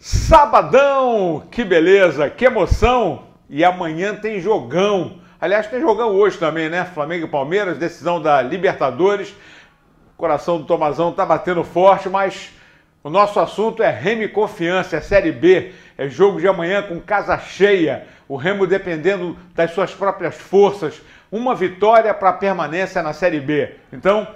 Sabadão, que beleza, que emoção! E amanhã tem jogão. Aliás, tem jogão hoje também, né? Flamengo e Palmeiras, decisão da Libertadores. O coração do Tomazão tá batendo forte, mas o nosso assunto é Remo e Confiança, é Série B, é jogo de amanhã com casa cheia. O Remo dependendo das suas próprias forças. Uma vitória para permanência na Série B. Então,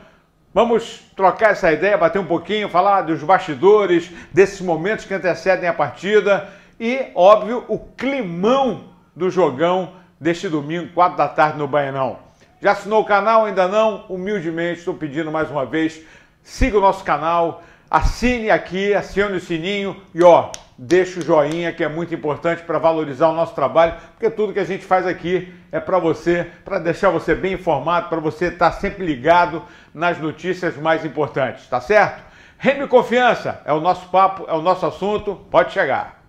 Vamos trocar essa ideia, bater um pouquinho, falar dos bastidores, desses momentos que antecedem a partida e, óbvio, o climão do jogão deste domingo, 4 da tarde, no Baianão. Já assinou o canal? Ainda não? Humildemente, estou pedindo mais uma vez, siga o nosso canal, assine aqui, acione o sininho e ó, deixa o joinha que é muito importante para valorizar o nosso trabalho, porque tudo que a gente faz aqui é para você, para deixar você bem informado, para você estar tá sempre ligado nas notícias mais importantes, tá certo? Reme Confiança é o nosso papo, é o nosso assunto, pode chegar.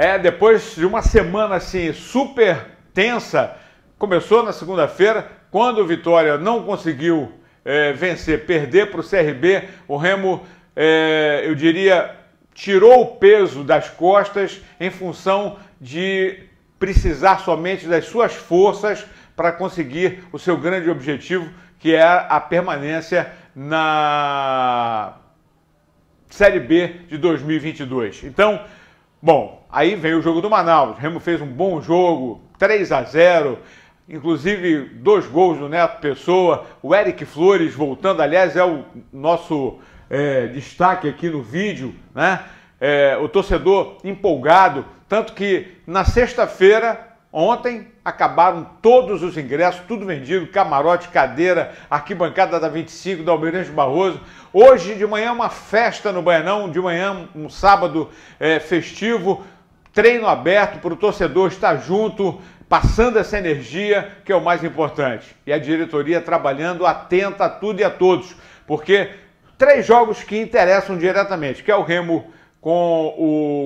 É, depois de uma semana assim super tensa, começou na segunda-feira, quando o Vitória não conseguiu é, vencer, perder para o CRB, o Remo, é, eu diria, tirou o peso das costas em função de precisar somente das suas forças para conseguir o seu grande objetivo, que é a permanência na Série B de 2022. Então, bom, aí veio o jogo do Manaus. O Remo fez um bom jogo, 3 a 0 inclusive dois gols do Neto Pessoa, o Eric Flores voltando, aliás, é o nosso é, destaque aqui no vídeo, né? É, o torcedor empolgado, tanto que na sexta-feira, ontem, acabaram todos os ingressos, tudo vendido, camarote, cadeira, arquibancada da 25, da Almirante Barroso. Hoje de manhã uma festa no Baianão, de manhã um sábado é, festivo, treino aberto para o torcedor estar junto, passando essa energia, que é o mais importante. E a diretoria trabalhando atenta a tudo e a todos, porque três jogos que interessam diretamente, que é o Remo com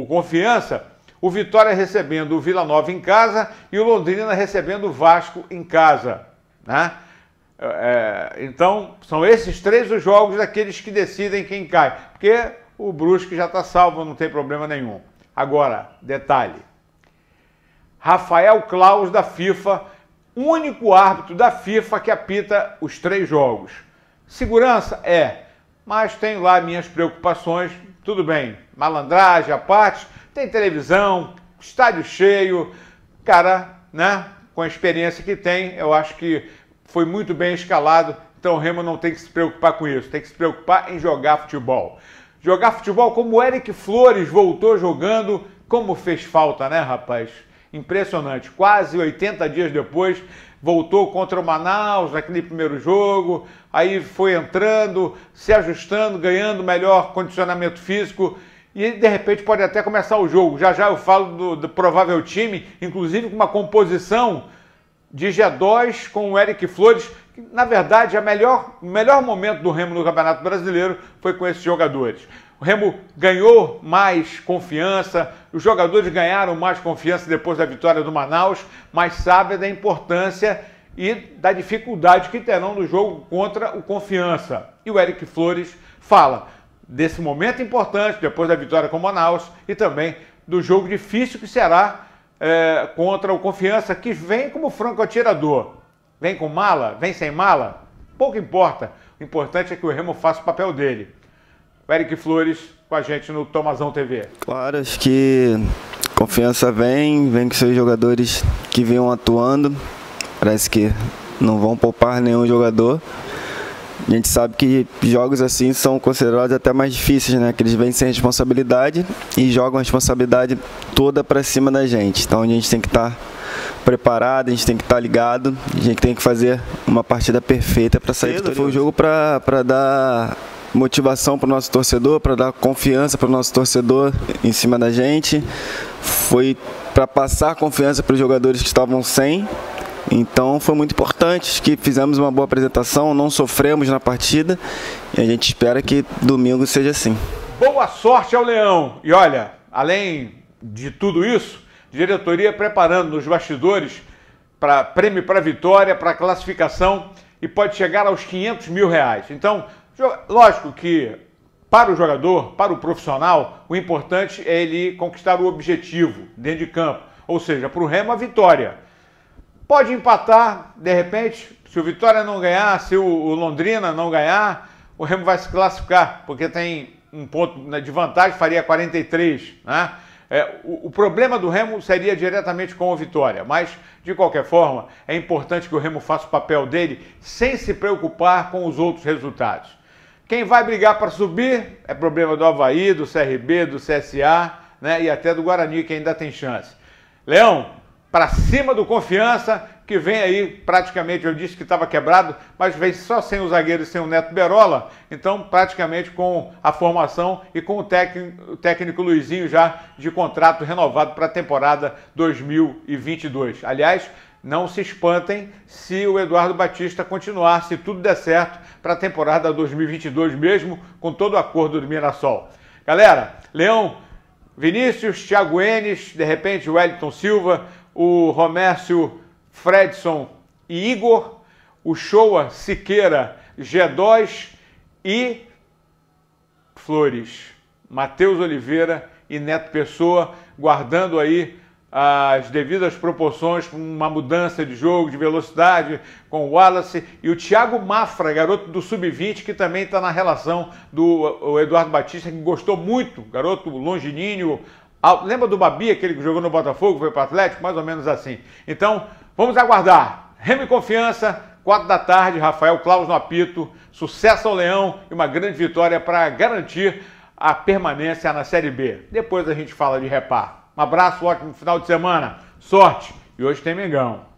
o Confiança, o Vitória recebendo o Vila Nova em casa e o Londrina recebendo o Vasco em casa, né? É, é então, são esses três os jogos daqueles que decidem quem cai. Porque o Brusque já está salvo, não tem problema nenhum. Agora, detalhe: Rafael Claus da FIFA, único árbitro da FIFA que apita os três jogos. Segurança? É, mas tenho lá minhas preocupações. Tudo bem, malandragem à parte, tem televisão, estádio cheio. Cara, né? Com a experiência que tem, eu acho que foi muito bem escalado. Então o Remo não tem que se preocupar com isso, tem que se preocupar em jogar futebol jogar futebol como Eric Flores voltou jogando, como fez falta, né, rapaz? Impressionante. Quase 80 dias depois, voltou contra o Manaus naquele primeiro jogo, aí foi entrando, se ajustando, ganhando melhor condicionamento físico. E de repente, pode até começar o jogo. Já já eu falo do, do provável time, inclusive com uma composição de G2 com o Eric Flores. Que, na verdade, o melhor, melhor momento do Remo no Campeonato Brasileiro foi com esses jogadores. O Remo ganhou mais confiança, os jogadores ganharam mais confiança depois da vitória do Manaus, mas sabe da importância e da dificuldade que terão no jogo contra o Confiança. E o Eric Flores fala desse momento importante, depois da vitória com o Manaus, e também do jogo difícil que será é, contra o Confiança, que vem como franco atirador. Vem com mala, vem sem mala, pouco importa. O importante é que o Remo faça o papel dele. O Eric Flores com a gente no Tomazão TV. Claro, acho que confiança vem, vem com seus jogadores que vêm atuando. Parece que não vão poupar nenhum jogador. A gente sabe que jogos assim são considerados até mais difíceis, né? Que eles vêm sem responsabilidade e jogam a responsabilidade toda para cima da gente. Então a gente tem que estar tá preparado, a gente tem que estar tá ligado, a gente tem que fazer uma partida perfeita para sair. Porque foi um jogo para dar motivação para o nosso torcedor, para dar confiança para o nosso torcedor em cima da gente. Foi para passar confiança para os jogadores que estavam sem então foi muito importante que fizemos uma boa apresentação, não sofremos na partida e a gente espera que domingo seja assim. Boa sorte ao Leão! E olha, além de tudo isso, diretoria preparando nos bastidores para prêmio para vitória, para classificação e pode chegar aos 500 mil reais. Então, lógico que para o jogador, para o profissional, o importante é ele conquistar o objetivo dentro de campo. Ou seja, para o Remo, a vitória. Pode empatar, de repente, se o Vitória não ganhar, se o Londrina não ganhar, o Remo vai se classificar, porque tem um ponto né, de vantagem, faria 43, né? É, o, o, problema do Remo seria diretamente com o Vitória, mas de qualquer forma é importante que o Remo faça o papel dele sem se preocupar com os outros resultados. Quem vai brigar para subir é problema do Havaí, do CRB, do CSA né, e até do Guarani, que ainda tem chance. Leão, para cima do Confiança, que vem aí praticamente, eu disse que estava quebrado, mas vem só sem o zagueiro e sem o Neto Berola, então praticamente com a formação e com o técnico, o técnico Luizinho já de contrato renovado para a temporada 2022. Aliás, não se espantem se o Eduardo Batista continuar, se tudo der certo, para a temporada 2022 mesmo, com todo o acordo do Mirassol. Galera, Leão, Vinícius, Thiago Enes, de repente Wellington Silva, o Romércio Fredson e Igor, o Showa Siqueira G2 e Flores, Matheus Oliveira e Neto Pessoa, guardando aí as devidas proporções, uma mudança de jogo, de velocidade, com o Wallace e o Thiago Mafra, garoto do Sub-20, que também está na relação do Eduardo Batista, que gostou muito, garoto longininho, ah, lembra do Babi, aquele que jogou no Botafogo, foi para o Atlético? Mais ou menos assim. Então, vamos aguardar. Remo e Confiança, 4 da tarde, Rafael Claus no apito. Sucesso ao Leão e uma grande vitória para garantir a permanência na Série B. Depois a gente fala de repar. Um abraço, ótimo final de semana. Sorte! E hoje tem Mengão.